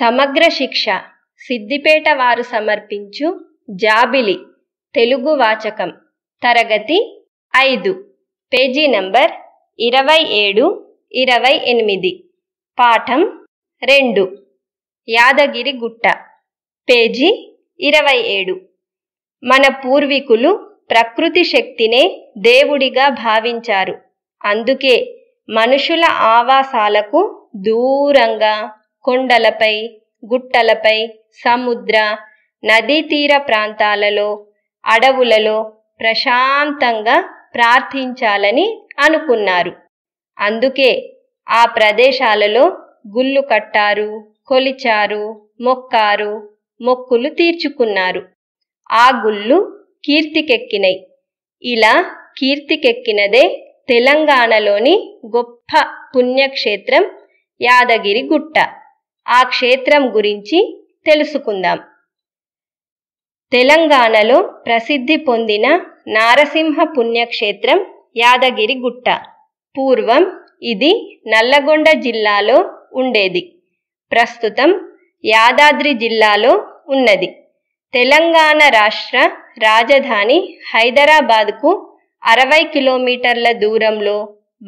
సమగ్ర శిక్ష సిద్దిపేట వారు సమర్పించు జాబిలి తెలుగు వాచకం తరగతి ఐదు పేజీ నంబర్ ఇరవై ఏడు ఇరవై ఎనిమిది పాఠం రెండు యాదగిరి గుట్ట పేజీ ఇరవై ఏడు మన పూర్వీకులు ప్రకృతి శక్తినే దేవుడిగా భావించారు అందుకే మనుషుల ఆవాసాలకు దూరంగా కొండలపై గుట్టలపై సముద్ర నదీ తీర ప్రాంతాలలో అడవులలో ప్రశాంతంగా ప్రార్థించాలని అనుకున్నారు అందుకే ఆ ప్రదేశాలలో గుళ్ళు కట్టారు కొలిచారు మొక్కారు మొక్కులు తీర్చుకున్నారు ఆ గుళ్ళు కీర్తికెక్కినై ఇలా కీర్తికెక్కినదే తెలంగాణలోని గొప్ప పుణ్యక్షేత్రం యాదగిరి గుట్ట ఆ క్షేత్రం గురించి తెలుసుకుందాం తెలంగాణలో ప్రసిద్ధి పొందిన నారసింహ పుణ్యక్షేత్రం యాదగిరి గుట్ట పూర్వం ఇది నల్లగొండ జిల్లాలో ఉండేది ప్రస్తుతం యాదాద్రి జిల్లాలో ఉన్నది తెలంగాణ రాష్ట్ర రాజధాని హైదరాబాద్కు అరవై కిలోమీటర్ల దూరంలో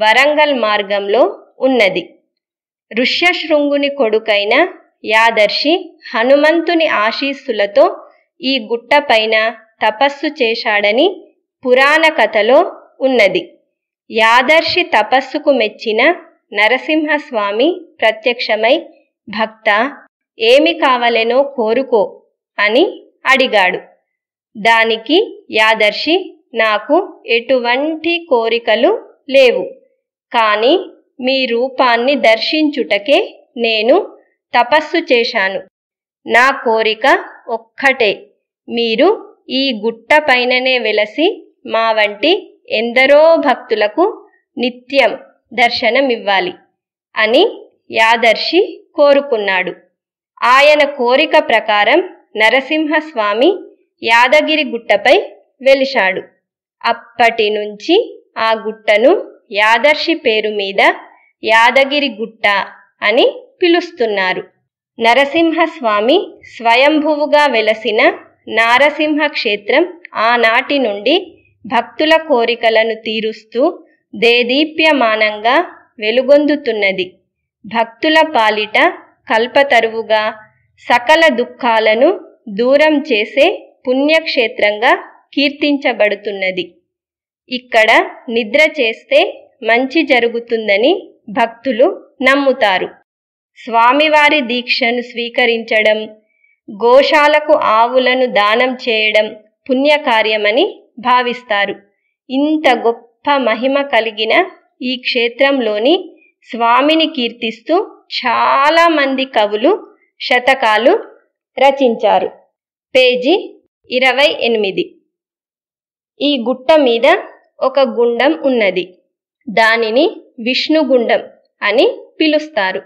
వరంగల్ మార్గంలో ఉన్నది ఋష్యశృంగుని కొడుకైన యాదర్శి హనుమంతుని ఆశీస్సులతో ఈ గుట్టపైన తపస్సు చేశాడని పురాణ కథలో ఉన్నది యాదర్శి తపస్సుకు మెచ్చిన నరసింహస్వామి ప్రత్యక్షమై భక్త ఏమి కావలెనో కోరుకో అని అడిగాడు దానికి యాదర్శి నాకు ఎటువంటి కోరికలు లేవు కానీ మీ రూపాన్ని దర్శించుటకే నేను తపస్సు చేశాను నా కోరిక ఒక్కటే మీరు ఈ గుట్ట పైననే వెలసి మా వంటి ఎందరో భక్తులకు నిత్యం దర్శనమివ్వాలి అని యాదర్శి కోరుకున్నాడు ఆయన కోరిక ప్రకారం నరసింహస్వామి యాదగిరి గుట్టపై వెలిశాడు అప్పటి నుంచి ఆ గుట్టను యాదర్శి పేరు మీద యాదగిరిగుట్ట అని పిలుస్తున్నారు నరసింహస్వామి స్వయంభువుగా వెలసిన నారసింహ క్షేత్రం ఆనాటి నుండి భక్తుల కోరికలను తీరుస్తూ దేదీప్యమానంగా వెలుగొందుతున్నది భక్తుల పాలిట కల్పతరువుగా సకల దుఃఖాలను దూరం చేసే పుణ్యక్షేత్రంగా కీర్తించబడుతున్నది ఇక్కడ నిద్ర చేస్తే మంచి జరుగుతుందని భక్తులు నమ్ముతారు స్వామివారి దీక్షను స్వీకరించడం గోశాలకు ఆవులను దానం చేయడం పుణ్యకార్యమని భావిస్తారు ఇంత గొప్ప మహిమ కలిగిన ఈ క్షేత్రంలోని స్వామిని కీర్తిస్తూ చాలామంది కవులు శతకాలు రచించారు పేజీ ఇరవై ఎనిమిది ఈ గుట్ట మీద ఒక గుండం ఉన్నది దానిని విష్ణుగుండం అని పిలుస్తారు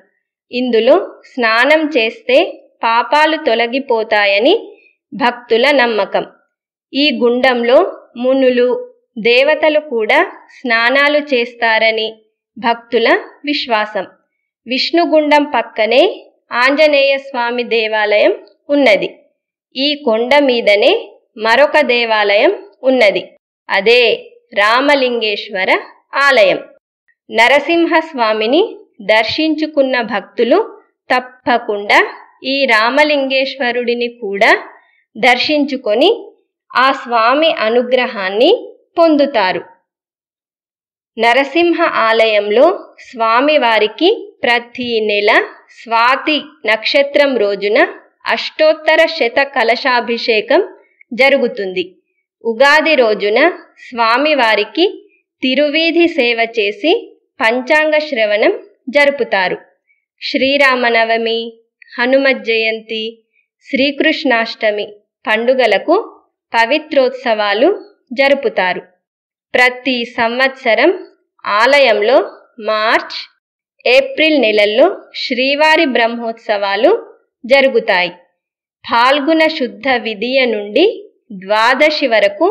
ఇందులో స్నానం చేస్తే పాపాలు తొలగిపోతాయని భక్తుల నమ్మకం ఈ గుండంలో మునులు దేవతలు కూడా స్నానాలు చేస్తారని భక్తుల విశ్వాసం విష్ణుగుండం పక్కనే ఆంజనేయ స్వామి దేవాలయం ఉన్నది ఈ కొండ మీదనే మరొక దేవాలయం ఉన్నది అదే రామలింగేశ్వర ఆలయం నరసింహస్వామిని దర్శించుకున్న భక్తులు తప్పకుండా ఈ రామలింగేశ్వరుడిని కూడా దర్శించుకొని ఆ స్వామి అనుగ్రహాన్ని పొందుతారు నరసింహ ఆలయంలో స్వామివారికి ప్రతి నెల స్వాతి నక్షత్రం రోజున అష్టోత్తర శత కలశాభిషేకం జరుగుతుంది ఉగాది రోజున స్వామివారికి తిరువీధి సేవ చేసి పంచాంగ శ్రవణం జరుపుతారు శ్రీరామనవమి హనుమ జయంతి శ్రీకృష్ణాష్టమి పండుగలకు పవిత్రోత్సవాలు జరుపుతారు ప్రతి సంవత్సరం ఆలయంలో మార్చ్ ఏప్రిల్ నెలల్లో శ్రీవారి బ్రహ్మోత్సవాలు జరుగుతాయి ఫాల్గుణ శుద్ధ విధియ నుండి ద్వాదశి వరకు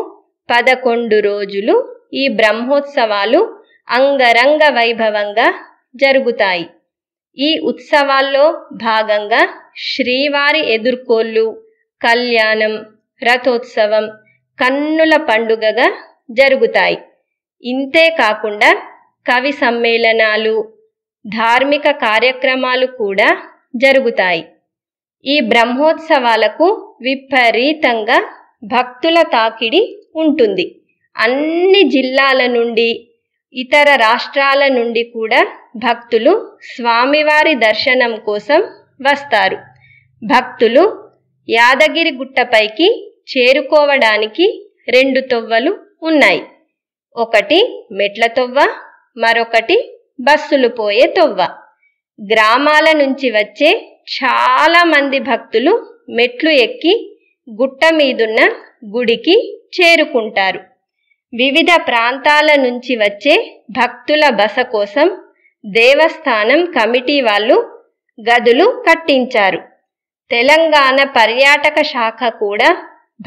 పదకొండు రోజులు ఈ బ్రహ్మోత్సవాలు అంగరంగ వైభవంగా జరుగుతాయి ఈ ఉత్సవాల్లో భాగంగా శ్రీవారి ఎదుర్కోళ్ళు కళ్యాణం రథోత్సవం కన్నుల పండుగగా జరుగుతాయి ఇంతే కాకుండా కవి సమ్మేళనాలు ధార్మిక కార్యక్రమాలు కూడా జరుగుతాయి ఈ బ్రహ్మోత్సవాలకు విపరీతంగా భక్తుల తాకిడి ఉంటుంది అన్ని జిల్లాల నుండి ఇతర రాష్ట్రాల నుండి కూడా భక్తులు స్వామివారి దర్శనం కోసం వస్తారు భక్తులు యాదగిరి గుట్టపైకి చేరుకోవడానికి రెండు తొవ్వలు ఉన్నాయి ఒకటి మెట్ల తొవ్వ మరొకటి బస్సులు పోయే తొవ్వ గ్రామాల నుంచి వచ్చే చాలా మంది భక్తులు మెట్లు ఎక్కి గుట్ట మీదున్న గుడికి చేరుకుంటారు వివిధ ప్రాంతాల నుంచి వచ్చే భక్తుల బస కోసం దేవస్థానం కమిటీ వాళ్ళు గదులు కట్టించారు తెలంగాణ పర్యాటక శాఖ కూడా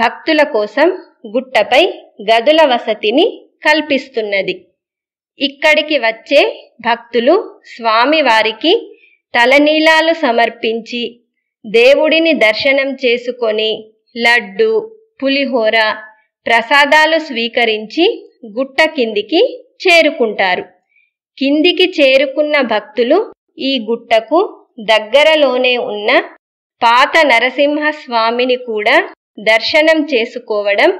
భక్తుల కోసం గుట్టపై గదుల వసతిని కల్పిస్తున్నది ఇక్కడికి వచ్చే భక్తులు స్వామివారికి తలనీలాలు సమర్పించి దేవుడిని దర్శనం చేసుకొని లడ్డు పులిహోర ప్రసాదాలు స్వీకరించి గుట్ట కిందికి చేరుకుంటారు కిందికి చేరుకున్న భక్తులు ఈ గుట్టకు దగ్గరలోనే ఉన్న పాత నరసింహస్వామిని కూడా దర్శనం చేసుకోవడం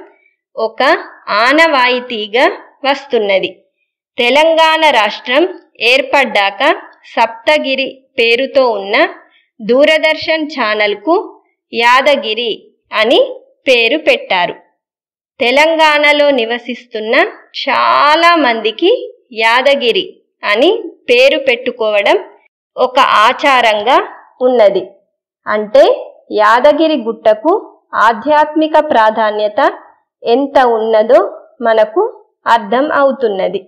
ఒక ఆనవాయితీగా వస్తున్నది తెలంగాణ రాష్ట్రం ఏర్పడ్డాక సప్తగిరి పేరుతో ఉన్న దూరదర్శన్ ఛానల్కు యాదగిరి అని పేరు పెట్టారు తెలంగాణలో నివసిస్తున్న చాలా మందికి యాదగిరి అని పేరు పెట్టుకోవడం ఒక ఆచారంగా ఉన్నది అంటే యాదగిరి గుట్టకు ఆధ్యాత్మిక ప్రాధాన్యత ఎంత ఉన్నదో మనకు అర్థం అవుతున్నది